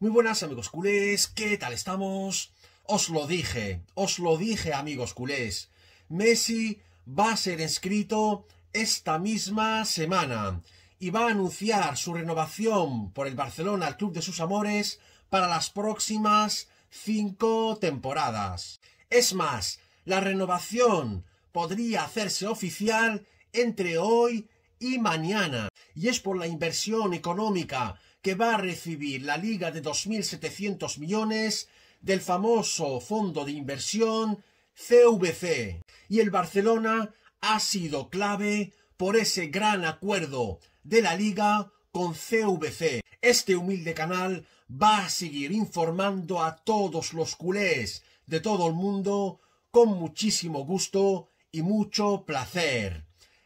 Muy buenas amigos culés, ¿qué tal estamos? Os lo dije, os lo dije amigos culés. Messi va a ser inscrito esta misma semana y va a anunciar su renovación por el Barcelona al club de sus amores para las próximas cinco temporadas. Es más, la renovación podría hacerse oficial entre hoy y mañana. Y es por la inversión económica que va a recibir la Liga de 2.700 millones del famoso fondo de inversión CVC. Y el Barcelona ha sido clave por ese gran acuerdo de la Liga con CVC. Este humilde canal va a seguir informando a todos los culés de todo el mundo con muchísimo gusto y mucho placer.